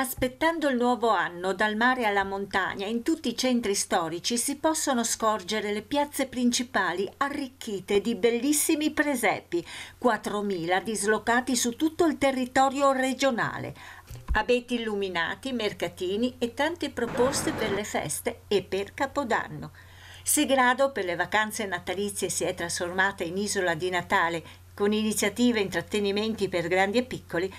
Aspettando il nuovo anno, dal mare alla montagna, in tutti i centri storici si possono scorgere le piazze principali arricchite di bellissimi presepi, 4.000 dislocati su tutto il territorio regionale, abeti illuminati, mercatini e tante proposte per le feste e per Capodanno. Se Grado per le vacanze natalizie si è trasformata in isola di Natale con iniziative e intrattenimenti per grandi e piccoli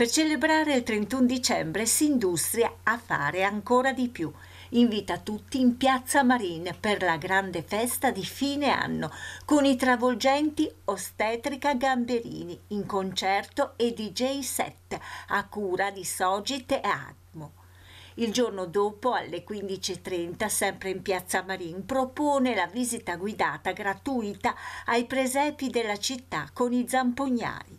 per celebrare il 31 dicembre si industria a fare ancora di più. Invita tutti in Piazza Marine per la grande festa di fine anno con i travolgenti Ostetrica Gamberini in concerto e DJ set a cura di Sogite e Atmo. Il giorno dopo, alle 15.30, sempre in Piazza Marin, propone la visita guidata gratuita ai presepi della città con i zampognari.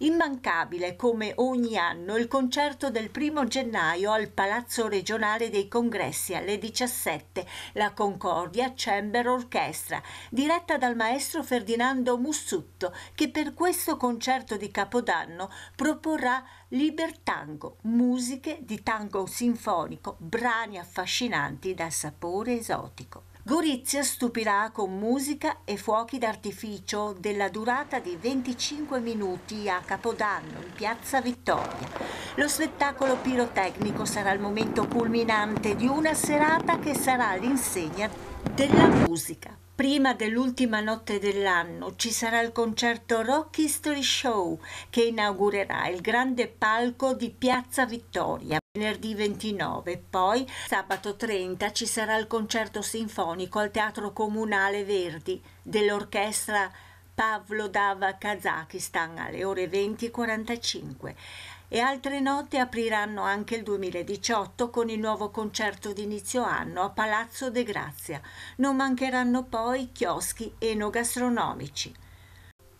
Immancabile, come ogni anno, il concerto del primo gennaio al Palazzo regionale dei congressi alle 17, la Concordia Chamber Orchestra, diretta dal maestro Ferdinando Mussutto, che per questo concerto di Capodanno proporrà Libertango, musiche di tango sinfonico, brani affascinanti dal sapore esotico. Gorizia stupirà con musica e fuochi d'artificio della durata di 25 minuti a Capodanno in Piazza Vittoria. Lo spettacolo pirotecnico sarà il momento culminante di una serata che sarà l'insegna della musica prima dell'ultima notte dell'anno ci sarà il concerto Rock History Show che inaugurerà il grande palco di Piazza Vittoria venerdì 29, poi sabato 30 ci sarà il concerto sinfonico al Teatro Comunale Verdi dell'orchestra Pavlodava Kazakistan alle ore 20.45 e altre note apriranno anche il 2018 con il nuovo concerto d'inizio anno a Palazzo De Grazia. Non mancheranno poi chioschi enogastronomici.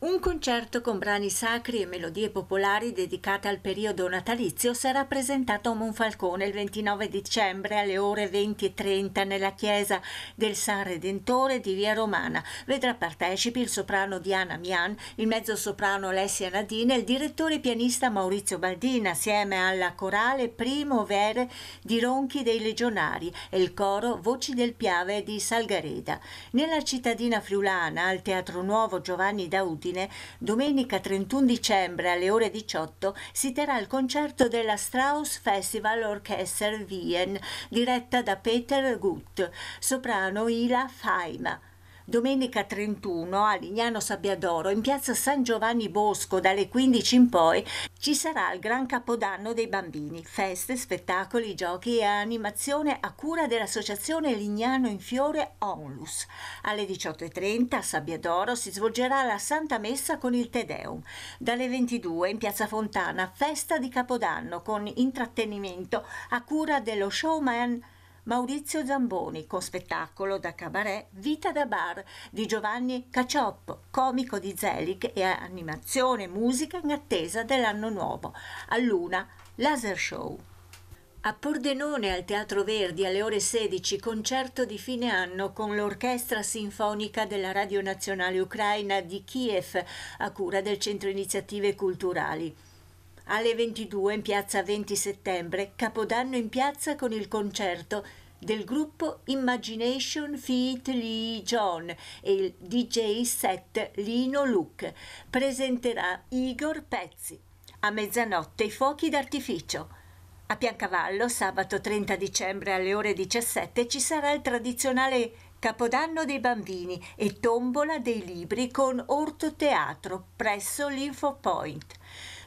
Un concerto con brani sacri e melodie popolari dedicate al periodo natalizio sarà presentato a Monfalcone il 29 dicembre alle ore 20.30 nella chiesa del San Redentore di Via Romana. Vedrà partecipi il soprano Diana Mian, il mezzo soprano Alessia Nadine e il direttore pianista Maurizio Baldina assieme alla corale Primo Vere di Ronchi dei Legionari e il coro Voci del Piave di Salgareda. Nella cittadina friulana, al Teatro Nuovo Giovanni Daudi, Ordine, domenica 31 dicembre alle ore 18 si terrà il concerto della Strauss Festival Orchester Wien, diretta da Peter Gutt, soprano Ila Faima domenica 31 a Lignano Sabbiadoro, in piazza San Giovanni Bosco, dalle 15 in poi, ci sarà il gran capodanno dei bambini. Feste, spettacoli, giochi e animazione a cura dell'associazione Lignano in Fiore Onlus. Alle 18.30 a Sabbiadoro si svolgerà la Santa Messa con il Tedeum. Dalle 22 in piazza Fontana, festa di Capodanno con intrattenimento a cura dello showman Maurizio Zamboni con spettacolo da cabaret Vita da bar di Giovanni Cacioppo, comico di Zelig e animazione musica in attesa dell'anno nuovo. All'una, laser show. A Pordenone al Teatro Verdi alle ore 16 concerto di fine anno con l'Orchestra Sinfonica della Radio Nazionale Ucraina di Kiev a cura del Centro Iniziative Culturali alle 22 in piazza 20 settembre, Capodanno in piazza con il concerto del gruppo Imagination Feat Lee John e il DJ set Lino Luke. Presenterà Igor Pezzi. A mezzanotte i fuochi d'artificio. A Piancavallo, sabato 30 dicembre alle ore 17, ci sarà il tradizionale Capodanno dei bambini e tombola dei libri con Orto Teatro presso l'Info Point.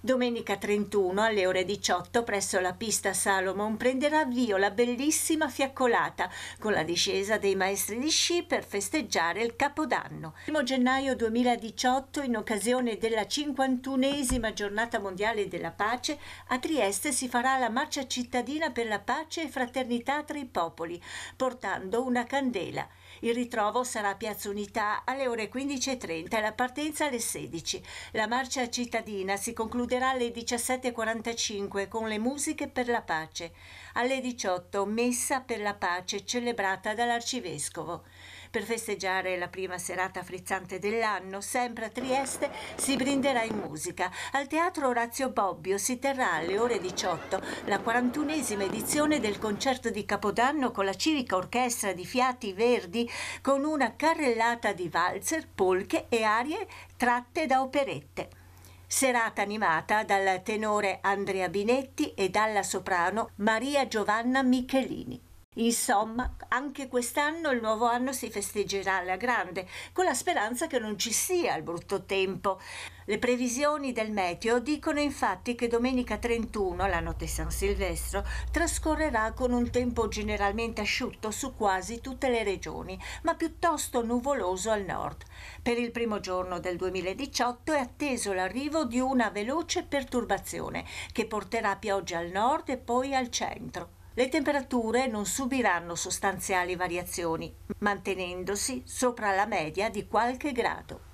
Domenica 31 alle ore 18 presso la pista Salomon prenderà avvio la bellissima fiaccolata con la discesa dei maestri di sci per festeggiare il Capodanno. Il 1 gennaio 2018, in occasione della 51esima giornata mondiale della pace, a Trieste si farà la marcia cittadina per la pace e fraternità tra i popoli, portando una candela. Il ritrovo sarà a Piazza Unità alle ore 15.30 e la partenza alle 16. La marcia cittadina si concluderà alle 17.45 con le musiche per la pace alle 18 messa per la pace celebrata dall'arcivescovo. Per festeggiare la prima serata frizzante dell'anno, sempre a Trieste, si brinderà in musica. Al Teatro Orazio Bobbio si terrà alle ore 18 la 41esima edizione del concerto di Capodanno con la civica orchestra di Fiati Verdi con una carrellata di valzer, polche e arie tratte da operette serata animata dal tenore Andrea Binetti e dalla soprano Maria Giovanna Michelini. Insomma, anche quest'anno il nuovo anno si festeggerà alla grande, con la speranza che non ci sia il brutto tempo. Le previsioni del meteo dicono infatti che domenica 31, la notte San Silvestro, trascorrerà con un tempo generalmente asciutto su quasi tutte le regioni, ma piuttosto nuvoloso al nord. Per il primo giorno del 2018 è atteso l'arrivo di una veloce perturbazione che porterà piogge al nord e poi al centro. Le temperature non subiranno sostanziali variazioni, mantenendosi sopra la media di qualche grado.